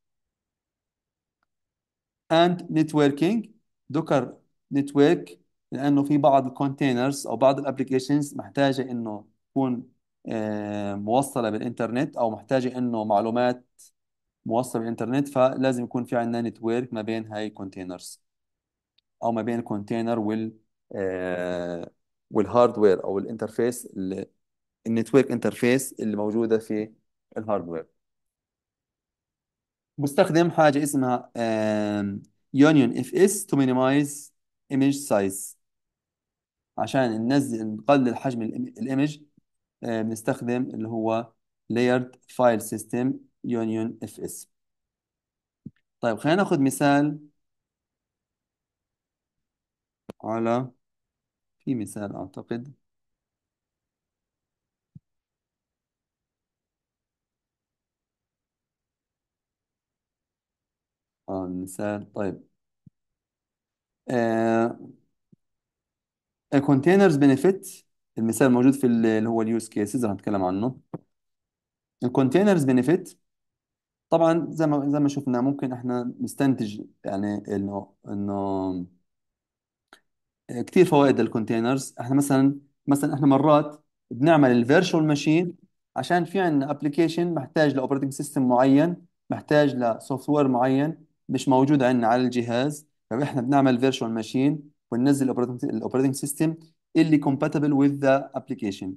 اند نتوركينج دوكر نتورك لانه في بعض الكونتينرز او بعض الابلكيشنز محتاجه انه تكون آه، موصلة بالإنترنت أو محتاجة إنه معلومات موصلة بالإنترنت فلازم يكون في عندنا نتورك ما بين هاي الكونتينرز أو ما بين الكونتينر وال آه، والهاردوير أو الانترفيس النتورك انترفيس اللي موجودة في الهاردوير بستخدم حاجة اسمها يونيون اف اس تو minimize ايمج سايز عشان ننزل نقلل حجم الايمج آه، بنستخدم اللي هو layered file system union fs طيب خلينا ناخذ مثال على في مثال اعتقد اه مثال طيب آه. الكونتينرز container's المثال الموجود في اللي هو اليوز كيسز اللي هنتكلم عنه الكونتينرز بنفيت طبعا زي ما زي ما شفنا ممكن احنا نستنتج يعني انه انه آه، كثير فوائد للكونتينرز احنا مثلا مثلا احنا مرات بنعمل الفيرشوال ماشين عشان في عندنا ابلكيشن محتاج لاوبريتنج سيستم معين محتاج لسوفت وير معين مش موجود عندنا على الجهاز فاحنا بنعمل فيرشوال ماشين وننزل الاوبريتنج سيستم اللي compatible with the application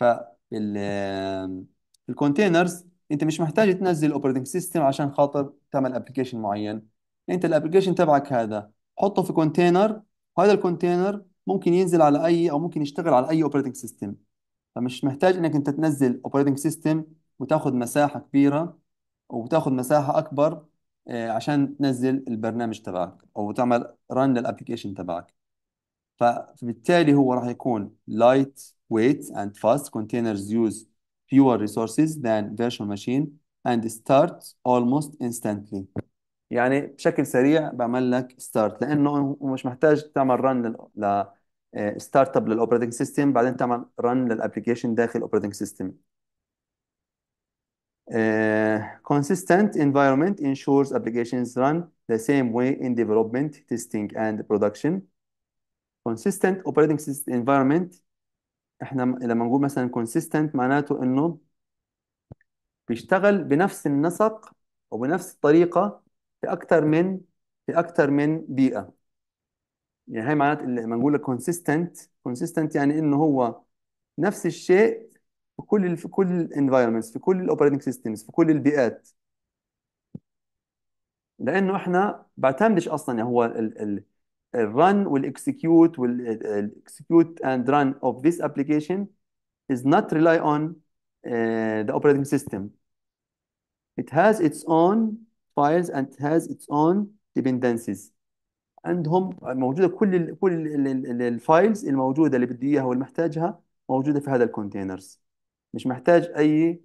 فال الكونتينرز انت مش محتاج تنزل اوبريتنج سيستم عشان خاطر تعمل ابلكيشن معين انت الابلكيشن تبعك هذا حطه في كونتينر وهذا الكونتينر ممكن ينزل على اي او ممكن يشتغل على اي اوبريتنج سيستم فمش محتاج انك انت تنزل اوبريتنج سيستم وتاخذ مساحه كبيره وتاخذ مساحه اكبر آه، عشان تنزل البرنامج تبعك او تعمل ران للابلكيشن تبعك فبالتالي هو راح يكون light weight and fast containers use fewer resources than virtual machine and start almost instantly يعني بشكل سريع بعمل لك start لانه مش محتاج تعمل run لل ستارت اب للاوبريتنج سيستم بعدين تعمل run للابلكيشن داخل الاوبريتنج سيستم Uh, consistent environment ensures applications run the same way in development, testing, and production. consistent operating system environment احنا لما نقول مثلا consistent معناته انه بيشتغل بنفس النسق وبنفس الطريقة في أكثر من في أكثر من بيئة يعني هي معناته لما نقول consistent consistent يعني انه هو نفس الشيء في كل في كل الانفايرمنتس في كل الاوبريتنج سيستمز في كل البيئات لانه احنا بعتمدش اصلا يعني هو ال ال run will execute will uh, uh, execute and run of this application is not rely on uh, the operating system. It has its own files and has its own dependencies. عندهم موجوده كل ال كل ال الفايلز الموجوده اللي بدي اياها والمحتاجها موجوده في هذا الكونتينرز مش محتاج اي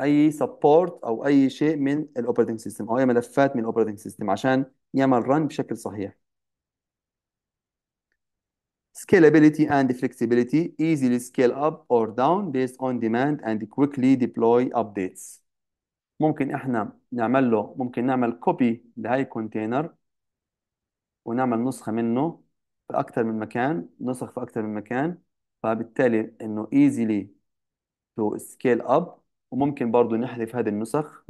اي سبورت او اي شيء من الاوبريتنج سيستم او اي ملفات من الاوبريتنج سيستم عشان يعمل رن بشكل صحيح Scalability and flexibility easily scale up or down based on demand and quickly deploy updates. ممكن احنا نعمل له ممكن نعمل copy لهاي container ونعمل نسخة منه في أكثر من مكان نسخ في أكثر من مكان فبالتالي إنه easily to scale up وممكن برضو نحذف هذه النسخ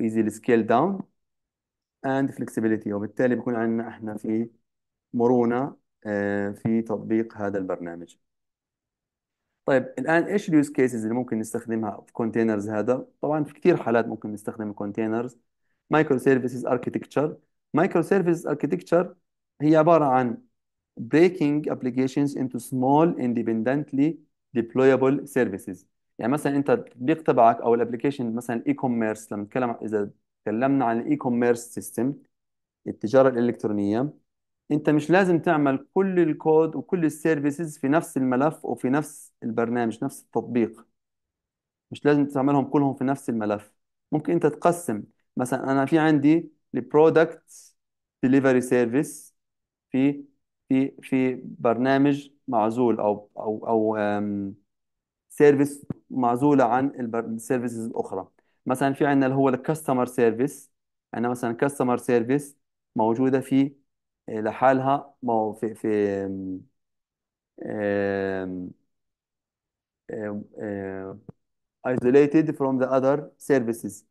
easily scale down and flexibility وبالتالي بكون عندنا احنا في مرونة آه، في تطبيق هذا البرنامج طيب الان ايش اليوز كيسز اللي ممكن نستخدمها في كونتينرز هذا طبعا في كثير حالات ممكن نستخدم كونتينرز مايكرو سيرفيسز اركيتكتشر مايكرو سيرفيسز اركيتكتشر هي عباره عن breaking applications into small independently deployable services يعني مثلا انت التطبيق تبعك او الابلكيشن مثلا الاي كوميرس لما نتكلم اذا تكلمنا عن الاي كوميرس سيستم التجاره الالكترونيه انت مش لازم تعمل كل الكود وكل السيرفيسز في نفس الملف وفي نفس البرنامج نفس التطبيق مش لازم تعملهم كلهم في نفس الملف ممكن انت تقسم مثلا انا في عندي البرودكت ديليفري سيرفيس في في في برنامج معزول او او او سيرفيس معزوله عن السيرفيسز الاخرى مثلا في عندنا اللي هو الكاستمر سيرفيس عندنا مثلا كاستمر سيرفيس موجوده في آه، لحالها ما هو في في isolated from the other services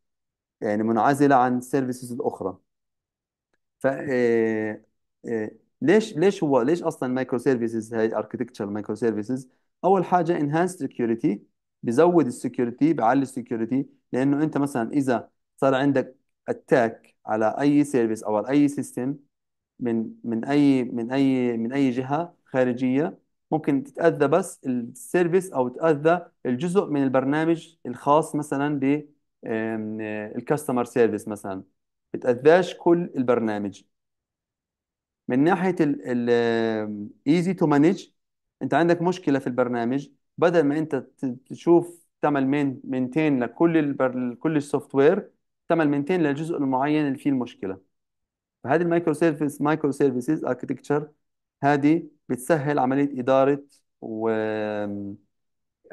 يعني منعزلة عن services الأخرى ف آه، آه، ليش ليش هو ليش اصلا مايكرو سيرفيسز هاي architecture مايكرو سيرفيسز اول حاجه enhanced سكيورتي بزود السكيورتي بعلي السكيورتي لانه انت مثلا اذا صار عندك اتاك على اي سيرفيس او على اي سيستم من من اي من اي من اي جهه خارجيه ممكن تتاذى بس السيرفيس او تتاذى الجزء من البرنامج الخاص مثلا ب آه، الكاستمر سيرفيس مثلا بتاذاش كل البرنامج من ناحيه الايزي تو مانج انت عندك مشكله في البرنامج بدل ما انت تشوف تعمل مين مينتين لكل البر... كل السوفت وير تعمل مينتين للجزء المعين اللي فيه المشكله فهذه المايكرو سيرفيس مايكرو سيرفيسز اركتكتشر هذه بتسهل عمليه اداره و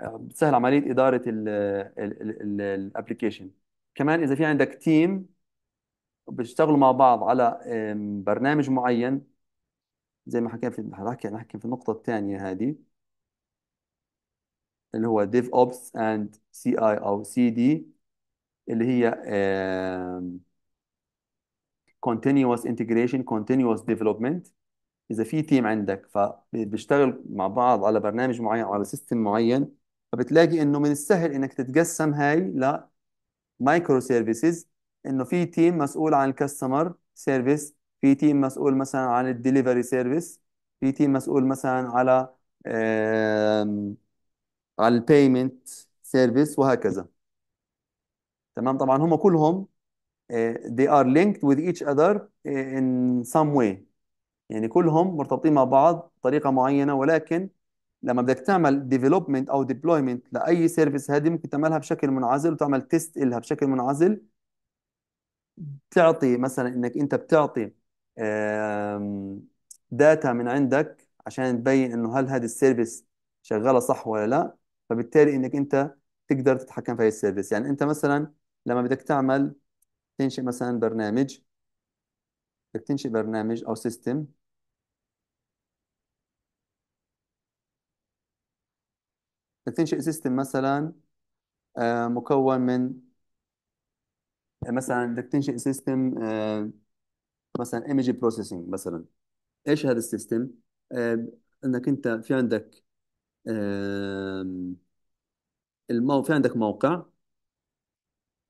بتسهل عمليه اداره الابلكيشن كمان اذا في عندك تيم بيشتغلوا مع بعض على برنامج معين زي ما حكينا في حكي نحكي في النقطه الثانيه هذه اللي هو ديف اوبس اند سي اي او سي دي اللي هي continuous integration continuous development اذا في تيم عندك فبيشتغل مع بعض على برنامج معين او على سيستم معين فبتلاقي انه من السهل انك تتقسم هاي لمايكرو سيرفيسز انه في تيم مسؤول عن الكاستمر سيرفيس في تيم مسؤول مثلا عن الدليفري سيرفيس في تيم مسؤول مثلا على على البيمنت سيرفيس وهكذا تمام طبعا هم كلهم آه، they are linked with each other آه، in some way يعني كلهم مرتبطين مع بعض بطريقة معينة ولكن لما بدك تعمل development أو deployment لأي سيرفيس هذه ممكن تعملها بشكل منعزل وتعمل تيست إلها بشكل منعزل تعطي مثلا إنك أنت بتعطي داتا من عندك عشان تبين إنه هل هذه السيرفيس شغالة صح ولا لا فبالتالي إنك أنت تقدر تتحكم في هذه السيرفيس يعني أنت مثلا لما بدك تعمل تنشئ مثلا برنامج بدك تنشئ برنامج او سيستم بدك تنشئ سيستم مثلا آه، مكون من آه، مثلا بدك تنشئ سيستم مثلا ايمج بروسيسنج مثلا ايش هذا السيستم آه، انك انت في عندك المو في عندك موقع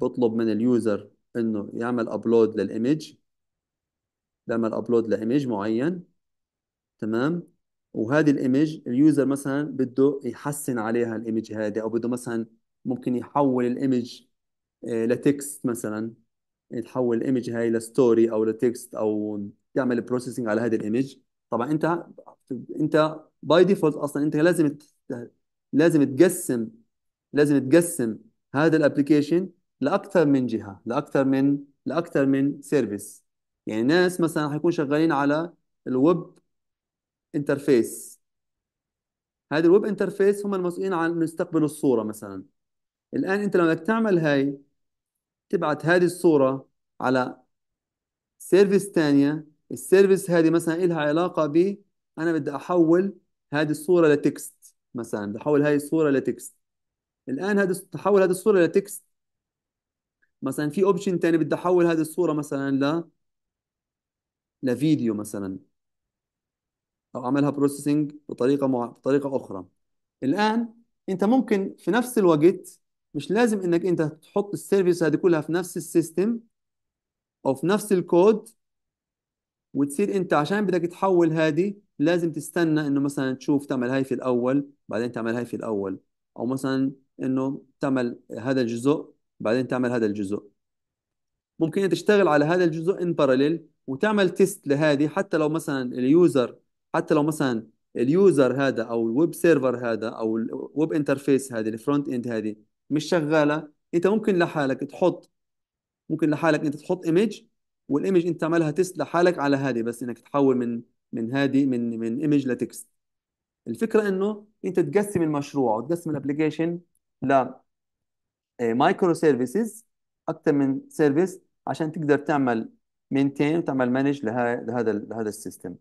بطلب من اليوزر انه يعمل ابلود للايمج بيعمل ابلود لايمج معين تمام وهذه الايمج اليوزر مثلا بده يحسن عليها الايمج هذه او بده مثلا ممكن يحول الايمج آه، لتكست مثلا تحول الايمج هاي لستوري او لتكست او تعمل بروسيسنج على هذه الايمج طبعا انت انت باي ديفولت اصلا انت لازم لازم تقسم لازم تقسم هذا الابلكيشن لاكثر من جهه لاكثر من لاكثر من سيرفيس يعني ناس مثلا حيكون شغالين على الويب انترفيس هذا الويب انترفيس هم المسؤولين عن انه يستقبلوا الصوره مثلا الان انت لما بدك تعمل هاي تبعت هذه الصوره على سيرفيس ثانيه السيرفيس هذه مثلا إلها علاقه ب انا بدي احول هذه الصوره لتكست مثلا بدي احول هذه الصوره لتكست الان هذه تحول هذه الصوره لتكست مثلا في اوبشن تاني بدي احول هذه الصوره مثلا ل لفيديو مثلا او اعملها بروسيسنج بطريقه مع... بطريقه اخرى الان انت ممكن في نفس الوقت مش لازم انك انت تحط السيرفيس هذه كلها في نفس السيستم او في نفس الكود وتصير انت عشان بدك تحول هذه لازم تستنى انه مثلا تشوف تعمل هاي في الاول بعدين تعمل هاي في الاول او مثلا انه تعمل هذا الجزء بعدين تعمل هذا الجزء ممكن تشتغل على هذا الجزء ان باراليل وتعمل تيست لهذه حتى لو مثلا اليوزر حتى لو مثلا اليوزر هذا او الويب سيرفر هذا او الويب انترفيس هذه الفرونت اند هذه مش شغاله انت ممكن لحالك تحط ممكن لحالك انت تحط ايمج والايمج انت تعملها تيست لحالك على هذه بس انك تحول من من هذه من من ايمج لتكست الفكره انه انت تقسم المشروع وتقسم الابلكيشن ل مايكرو سيرفيسز اكثر من سيرفيس عشان تقدر تعمل مينتين وتعمل مانج لهذا لهذا السيستم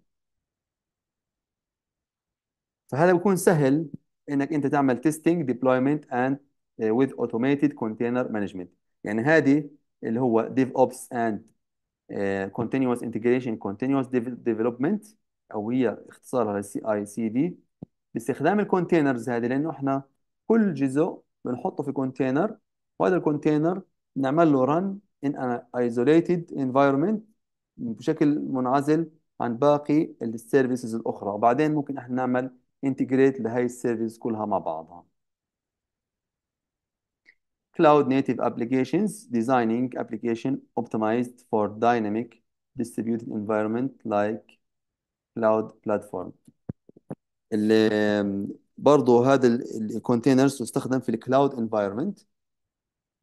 فهذا بيكون سهل انك انت تعمل تيستينج ديبلويمنت اند with automated container management يعني هذه اللي هو ديف اوبس اند continuous integration continuous development او هي اختصارها للسي اي سي دي باستخدام الكونتينرز هذه لانه احنا كل جزء بنحطه في كونتينر وهذا الكونتينر نعمل له رن ان ايزوليتد انفايرمنت بشكل منعزل عن باقي السيرفيسز الاخرى وبعدين ممكن احنا نعمل انتجريت لهي السيرفيس كلها مع بعضها cloud native applications designing application optimized for dynamic distributed environment like cloud platform برضه هذا الكونتينرز تستخدم في الكلاود environment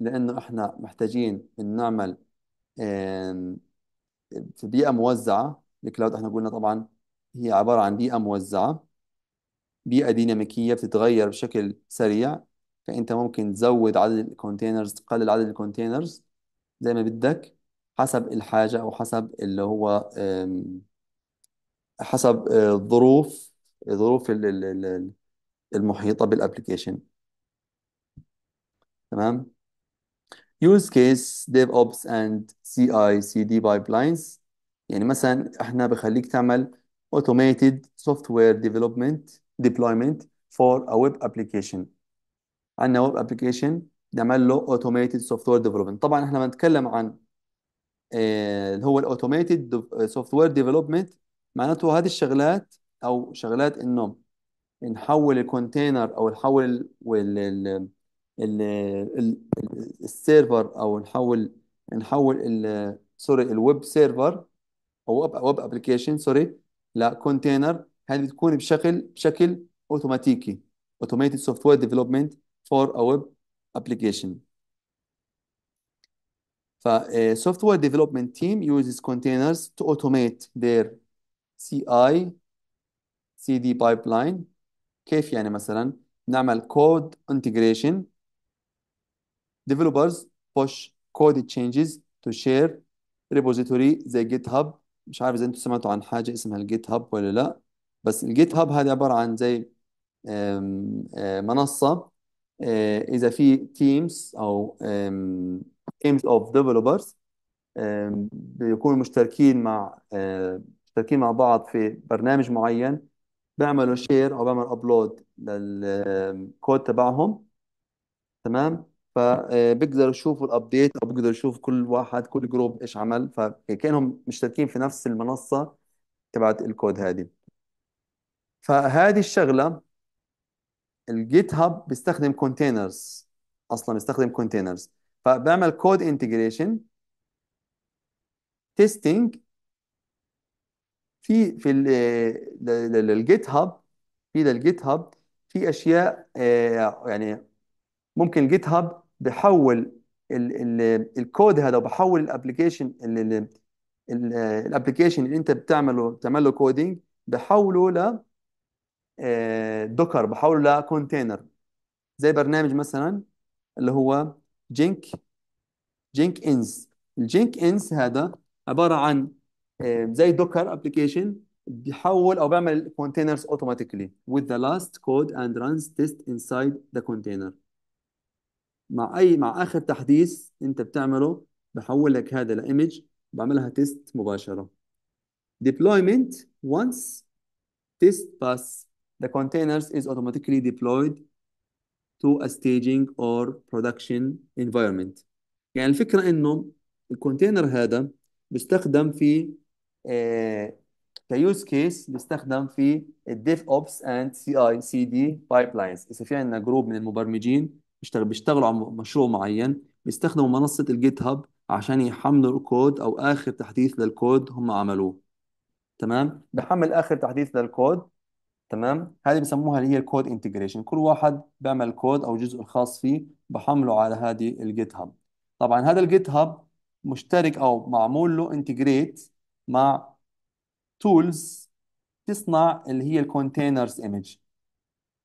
لأنه إحنا محتاجين إن نعمل في بيئة موزعة الكلاود إحنا قلنا طبعا هي عبارة عن بيئة موزعة بيئة ديناميكية بتتغير بشكل سريع فأنت ممكن تزود عدد الكونتينرز تقلل عدد الكونتينرز زي ما بدك حسب الحاجة أو حسب اللي هو حسب آه، الظروف ظروف المحيطة بالابلكيشن تمام use case DevOps and CI CD pipelines يعني مثلا احنا بخليك تعمل automated software development deployment for a web application عندنا web application نعمل له automated software development طبعا احنا بنتكلم عن اللي هو ال automated software development معناته هذه الشغلات او شغلات انه نحول الكونتينر او نحول ال ال السيرفر او نحول نحول ال سوري الويب سيرفر او ويب ابلكيشن سوري لكونتينر هذه بتكون بشكل بشكل اوتوماتيكي اوتوميتد سوفت وير ديفلوبمنت فور ا ويب ابلكيشن ف آه، software development team uses containers to automate their CI CD pipeline كيف يعني مثلا نعمل code انتجريشن developers push code changes to share repository زي جيت هاب مش عارف اذا انتم سمعتوا عن حاجه اسمها الجيت هاب ولا لا بس الجيت هاب هذه عباره عن زي منصه اذا في تيمز او تيمز اوف ديفلوبرز بيكونوا مشتركين مع مشتركين مع بعض في برنامج معين بيعملوا شير او بيعملوا ابلود للكود تبعهم تمام فبقدر آه، يشوفوا الابديت او بقدر يشوف كل واحد كل جروب ايش عمل فكانهم مشتركين في نفس المنصه تبعت الكود هذه فهذه الشغله الجيت هاب بيستخدم كونتينرز اصلا بيستخدم كونتينرز فبعمل كود انتجريشن تيستينج في في آه، للجيت هاب في للجيت هاب في اشياء آه، يعني ممكن جيت هاب بحول الـ الـ الكود هذا وبحول الابلكيشن الابلكيشن اللي انت بتعمله بتعمل له كودينج بحوله ل دوكر آه، بحوله لكونتينر زي برنامج مثلا اللي هو جينك جينك انز الجينك انز هذا عباره عن آه، زي دوكر ابلكيشن بيحول او بيعمل containers automatically with the last code and runs test inside the container مع اي مع اخر تحديث انت بتعمله بحول لك هذا لايمج بعملها تيست مباشره deployment once test pass the containers is automatically deployed to a staging or production environment يعني الفكره انه الكونتينر هذا بيستخدم في كيوز آه، كيس بيستخدم في الديف اوبس اند سي اي سي دي بايبلاينز اذا في عندنا جروب من المبرمجين بيشتغل بيشتغلوا على مشروع معين بيستخدموا منصة الجيت هاب عشان يحملوا الكود أو آخر تحديث للكود هم عملوه تمام بحمل آخر تحديث للكود تمام هذه بسموها اللي هي الكود انتجريشن كل واحد بيعمل كود أو جزء الخاص فيه بحمله على هذه الجيت هاب طبعا هذا الجيت هاب مشترك أو معمول له انتجريت مع تولز تصنع اللي هي الكونتينرز ايمج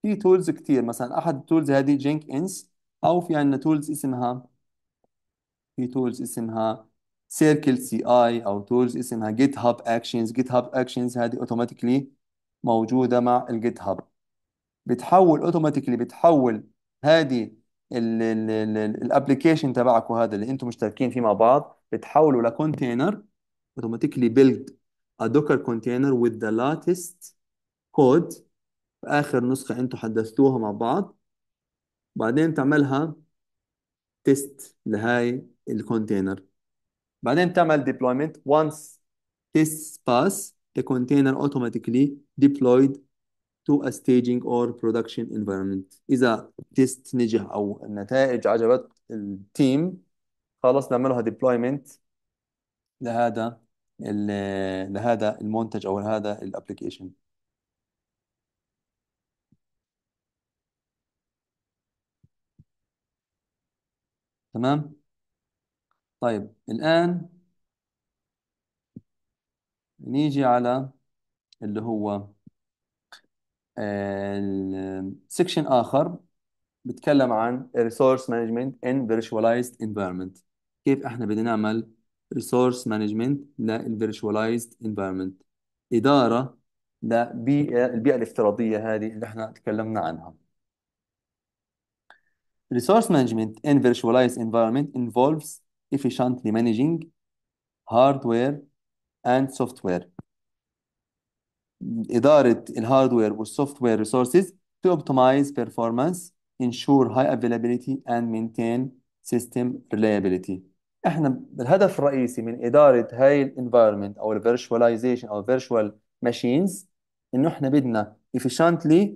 في تولز كتير مثلا احد التولز هذه جينك انس او في عندنا تولز اسمها في تولز اسمها سيركل سي اي او تولز اسمها جيت هاب اكشنز جيت هاب اكشنز هذه اوتوماتيكلي موجوده مع الجيت هاب بتحول اوتوماتيكلي بتحول هذه الابلكيشن تبعك هذا اللي انتم مشتركين فيه مع بعض بتحوله لكونتينر automatically build a docker container with the latest code في اخر نسخه انتم حدثتوها مع بعض بعدين تعملها تيست لهاي الكونتينر بعدين بتعمل deployment once tests pass the container automatically deployed to a staging or production environment إذا تيست نجح أو النتائج عجبت التيم خلاص نعملها deployment لهذا لهذا المنتج أو لهذا الابلكيشن تمام طيب الآن نيجي على اللي هو سكشن آه، آخر بتكلم عن resource management in virtualized environment كيف احنا بدنا نعمل resource management للvirtualized environment إدارة للبيئة البيئة الافتراضية هذه اللي احنا تكلمنا عنها Resource management in virtualized environment involves efficiently managing hardware and software إدارة الهاردوير والسوفتوير resources to optimize performance, ensure high availability and maintain system reliability. احنا الهدف الرئيسي من إدارة هاي الانفايرمنت أو الفيرشواليزيشن أو virtual machines إنه احنا بدنا efficiently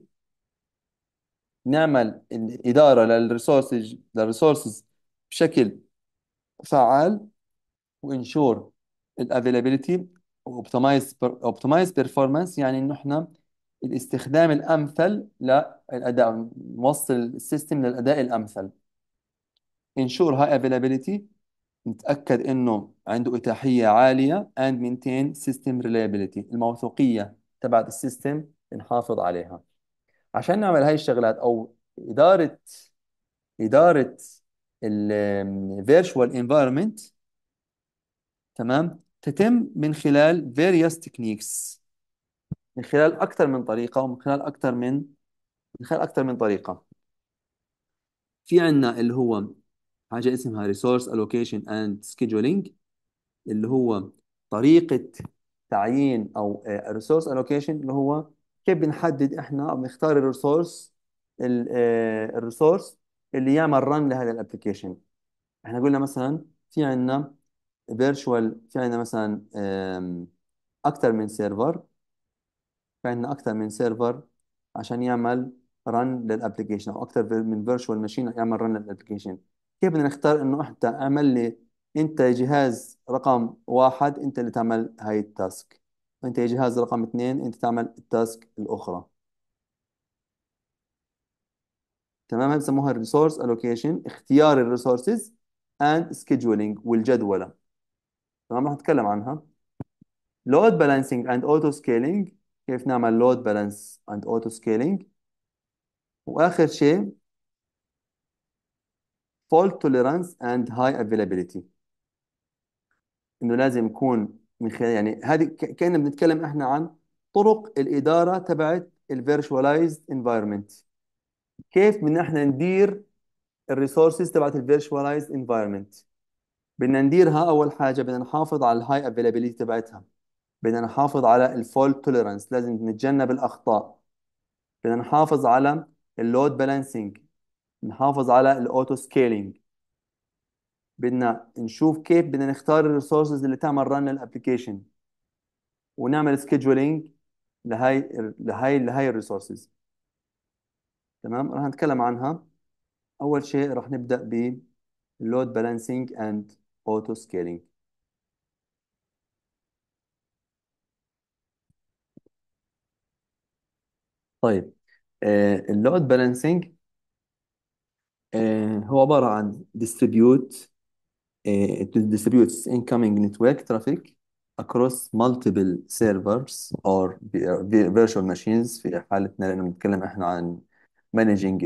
نعمل إدارة للريسورسز للريسورسز بشكل فعال وانشور الافيلابيلتي اوبتمايز اوبتمايز بيرفورمانس يعني انه احنا الاستخدام الامثل للاداء نوصل السيستم للاداء الامثل انشور هاي افيلابيلتي نتاكد انه عنده اتاحيه عاليه and maintain system reliability الموثوقيه تبعت السيستم نحافظ عليها عشان نعمل هاي الشغلات او اداره اداره virtual environment تمام تتم من خلال various techniques من خلال اكثر من طريقه ومن خلال اكثر من من خلال اكثر من طريقه في عندنا اللي هو حاجه اسمها resource allocation and scheduling اللي هو طريقه تعيين او آه، resource allocation اللي هو كيف بنحدد احنا بنختار الريسورس الريسورس آه، اللي يعمل رن لهذا الابلكيشن احنا قلنا مثلا في عندنا فيرتشوال في عندنا مثلا اكثر من سيرفر في عندنا اكثر من سيرفر عشان يعمل رن للابلكيشن او اكثر من فيرتشوال ماشين يعمل رن للابلكيشن كيف بدنا نختار انه انت اعمل لي انت جهاز رقم واحد انت اللي تعمل هاي التاسك وانت يجي جهاز رقم اثنين انت تعمل التاسك الاخرى تمام بسموها الريسورس الوكيشن اختيار الريسورسز اند سكيدجولينج والجدولة تمام رح نتكلم عنها لود بالانسنج اند اوتو سكيلينج كيف نعمل لود بالانس اند اوتو سكيلينج واخر شيء fault tolerance and high availability انه لازم يكون من خلال يعني هذه كأننا بنتكلم احنا عن طرق الإدارة تبعت الفيرشواليزد انفايرمنت كيف بدنا احنا ندير الريسورسز تبعت الفيرشواليزد انفايرمنت بدنا نديرها اول حاجه بدنا نحافظ على الهاي افيلابيليتي تبعتها بدنا نحافظ على الفولت توليرانس لازم نتجنب الاخطاء بدنا نحافظ على اللود بالانسنج نحافظ على الاوتو سكيلينج بدنا نشوف كيف بدنا نختار الريسورسز اللي تعمل ران للابلكيشن ونعمل سكيدجولينج لهي لهي لهي الريسورسز تمام رح نتكلم عنها اول شيء رح نبدا ب load balancing and auto scaling طيب آه، اللود uh, balancing آه، هو عبارة عن distribute it eh, distributes incoming network traffic across multiple servers or virtual machines في حالتنا لأنه بنتكلم إحنا عن managing